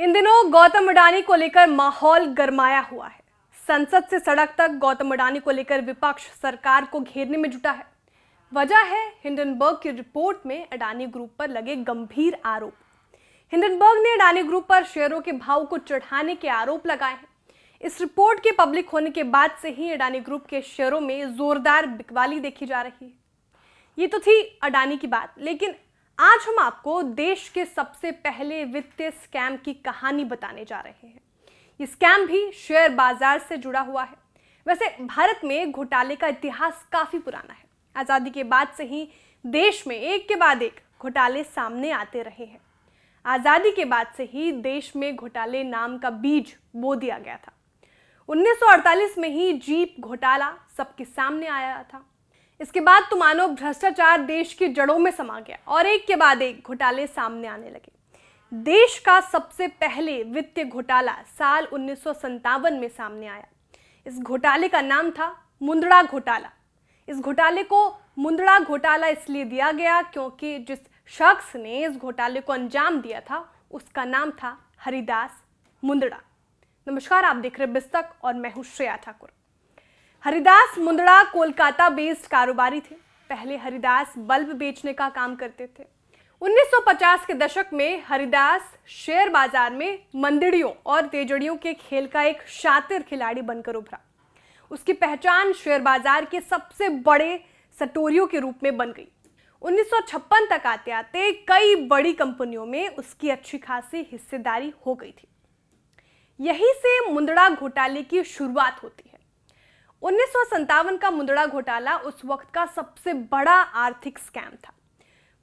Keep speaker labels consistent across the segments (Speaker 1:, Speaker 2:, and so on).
Speaker 1: इन दिनों गौतम अडानी को लेकर माहौल गरमाया हुआ है संसद से सड़क तक गौतम अडानी को लेकर विपक्ष सरकार को घेरने में जुटा है वजह है हिंडनबर्ग की रिपोर्ट में अडानी ग्रुप पर लगे गंभीर आरोप हिंडनबर्ग ने अडानी ग्रुप पर शेयरों के भाव को चढ़ाने के आरोप लगाए हैं इस रिपोर्ट के पब्लिक होने के बाद से ही अडानी ग्रुप के शेयरों में जोरदार बिकवाली देखी जा रही है ये तो थी अडानी की बात लेकिन आज हम आपको देश के सबसे पहले वित्तीय स्कैम की कहानी बताने जा रहे हैं ये स्कैम भी शेयर बाजार से जुड़ा हुआ है वैसे भारत में घोटाले का इतिहास काफ़ी पुराना है आज़ादी के बाद से ही देश में एक के बाद एक घोटाले सामने आते रहे हैं आज़ादी के बाद से ही देश में घोटाले नाम का बीज बो दिया गया था 1948 में ही जीप घोटाला सबके सामने आया था इसके बाद तो मानो भ्रष्टाचार देश की जड़ों में समा गया और एक के बाद एक घोटाले सामने आने लगे देश का सबसे पहले वित्तीय घोटाला साल उन्नीस में सामने आया इस घोटाले का नाम था मुंदड़ा घोटाला इस घोटाले को मुंदड़ा घोटाला इसलिए दिया गया क्योंकि जिस शख्स ने इस घोटाले को अंजाम दिया था उसका नाम था हरिदास मुंदड़ा नमस्कार आप देख रहे बिस्तक और मैं हूँ श्रेया ठाकुर हरिदास मुंदड़ा कोलकाता बेस्ड कारोबारी थे पहले हरिदास बल्ब बेचने का काम करते थे 1950 के दशक में हरिदास शेयर बाजार में मंदड़ियों और तेजड़ियों के खेल का एक शातिर खिलाड़ी बनकर उभरा उसकी पहचान शेयर बाजार के सबसे बड़े सटोरियों के रूप में बन गई 1956 तक आते आते कई बड़ी कंपनियों में उसकी अच्छी खासी हिस्सेदारी हो गई थी यहीं से मुंदड़ा घोटाले की शुरुआत होती उन्नीस का मुंदड़ा घोटाला उस वक्त का सबसे बड़ा आर्थिक स्कैम था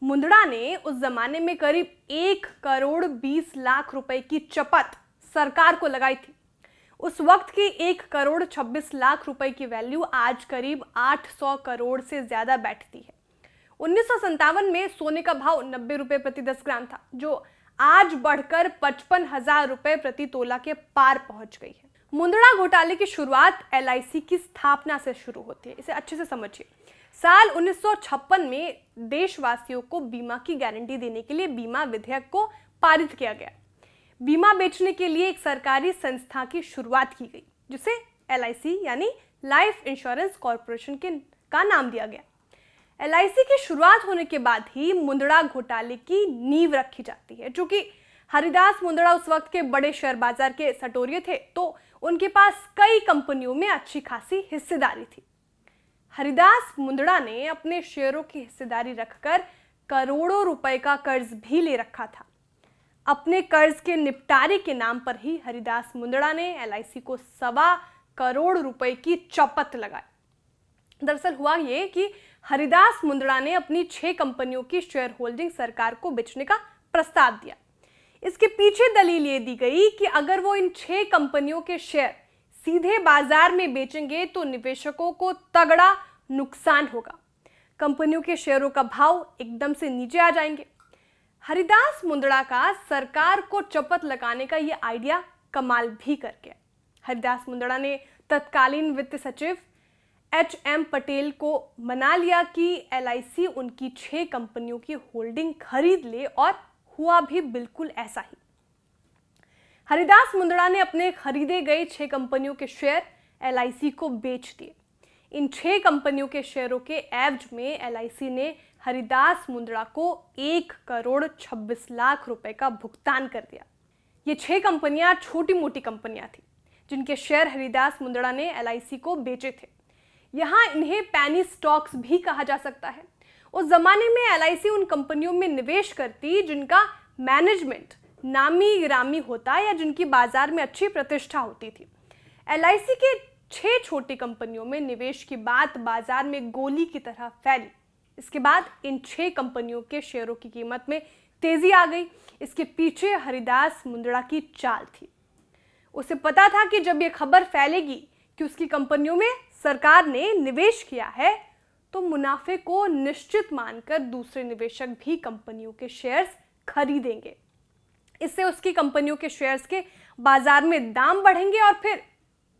Speaker 1: मुंदड़ा ने उस जमाने में करीब एक करोड़ बीस लाख रुपए की चपत सरकार को लगाई थी उस वक्त की एक करोड़ छब्बीस लाख रुपए की वैल्यू आज करीब आठ सौ करोड़ से ज़्यादा बैठती है उन्नीस में सोने का भाव नब्बे रुपए प्रति दस ग्राम था जो आज बढ़कर पचपन हजार रुपए प्रति तोला के पार पहुंच गई है मुंदड़ा घोटाले की शुरुआत एल की स्थापना से शुरू होती है इसे अच्छे से समझिए साल 1956 में देशवासियों को बीमा की गारंटी देने के लिए बीमा विधेयक को पारित किया गया बीमा बेचने के लिए एक सरकारी संस्था की शुरुआत की गई जिसे एल यानी लाइफ इंश्योरेंस कॉरपोरेशन के का नाम दिया गया एल की शुरुआत होने के बाद ही मुंदड़ा घोटाले की नींव रखी जाती है चूंकि हरिदास मुंदड़ा उस वक्त के बड़े शेयर बाजार के सटोरिये थे तो उनके पास कई कंपनियों में अच्छी खासी हिस्सेदारी थी हरिदास मुंदड़ा ने अपने शेयरों की हिस्सेदारी रखकर करोड़ों रुपए का कर्ज भी ले रखा था अपने कर्ज के निपटारे के नाम पर ही हरिदास मुंदड़ा ने एल को सवा करोड़ रुपए की चौपत लगाई दरअसल हुआ ये कि हरिदास मुंदड़ा ने अपनी छह कंपनियों की शेयर होल्डिंग सरकार को बेचने का प्रस्ताव दिया इसके पीछे दलील ये दी गई कि अगर वो इन छह कंपनियों के शेयर सीधे बाजार में बेचेंगे तो निवेशकों को तगड़ा नुकसान होगा कंपनियों के शेयरों का भाव एकदम से नीचे आ जाएंगे हरिदास मुंदड़ा का सरकार को चपत लगाने का ये आइडिया कमाल भी कर गया हरिदास मुंदड़ा ने तत्कालीन वित्त सचिव एच एम पटेल को मना लिया कि एल उनकी छह कंपनियों की होल्डिंग खरीद ले और हुआ भी बिल्कुल ऐसा ही हरिदास मुंदड़ा ने अपने खरीदे गए छह कंपनियों के शेयर एल को बेच दिए इन छह कंपनियों के शेयरों के एवज में एल ने हरिदास मुंदड़ा को एक करोड़ छब्बीस लाख रुपए का भुगतान कर दिया ये छह कंपनियां छोटी मोटी कंपनियां थी जिनके शेयर हरिदास मुंदड़ा ने एल को बेचे थे यहां इन्हें पैनी स्टॉक्स भी कहा जा सकता है उस जमाने में एल उन कंपनियों में निवेश करती जिनका मैनेजमेंट नामी गिरामी होता या जिनकी बाजार में अच्छी प्रतिष्ठा होती थी एल के छह छोटी कंपनियों में निवेश की बात बाजार में गोली की तरह फैली इसके बाद इन छह कंपनियों के शेयरों की कीमत में तेजी आ गई इसके पीछे हरिदास मुंदड़ा की चाल थी उसे पता था कि जब ये खबर फैलेगी कि उसकी कंपनियों में सरकार ने निवेश किया है तो मुनाफे को निश्चित मानकर दूसरे निवेशक भी कंपनियों के शेयर्स खरीदेंगे इससे उसकी कंपनियों के शेयर्स के बाजार में दाम बढ़ेंगे और फिर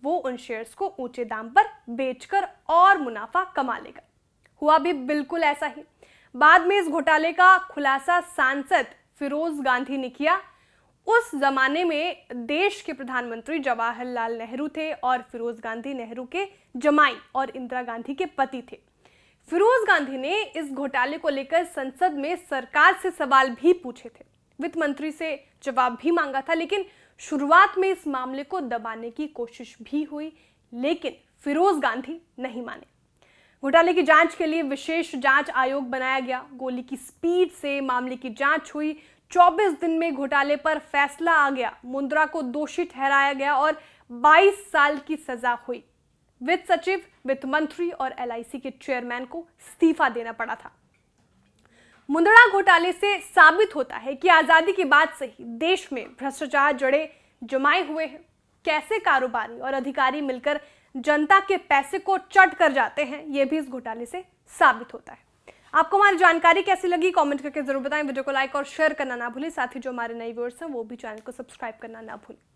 Speaker 1: वो उन शेयर्स को ऊंचे दाम पर बेचकर और मुनाफा कमा लेगा हुआ भी बिल्कुल ऐसा ही बाद में इस घोटाले का खुलासा सांसद फिरोज गांधी ने किया उस जमाने में देश के प्रधानमंत्री जवाहरलाल नेहरू थे और फिरोज गांधी नेहरू के जमाई और इंदिरा गांधी के पति थे फिरोज गांधी ने इस घोटाले को लेकर संसद में सरकार से सवाल भी पूछे थे वित्त मंत्री से जवाब भी मांगा था लेकिन शुरुआत में इस मामले को दबाने की कोशिश भी हुई लेकिन फिरोज गांधी नहीं माने घोटाले की जांच के लिए विशेष जांच आयोग बनाया गया गोली की स्पीड से मामले की जांच हुई 24 दिन में घोटाले पर फैसला आ गया मुंद्रा को दोषी ठहराया गया और 22 साल की सजा हुई वित्त सचिव वित्त मंत्री और एलआईसी के चेयरमैन को इस्तीफा देना पड़ा था मुंदड़ा घोटाले से साबित होता है कि आजादी के बाद से ही देश में भ्रष्टाचार जड़े जमाए हुए हैं कैसे कारोबारी और अधिकारी मिलकर जनता के पैसे को चट कर जाते हैं यह भी इस घोटाले से साबित होता है आपको हमारी जानकारी कैसी लगी कमेंट करके जरूर बताएं वीडियो को लाइक और शेयर करना ना भूलें साथ ही जो हमारे नए व्यूअर्स हैं वो भी चैनल को सब्सक्राइब करना ना भूलें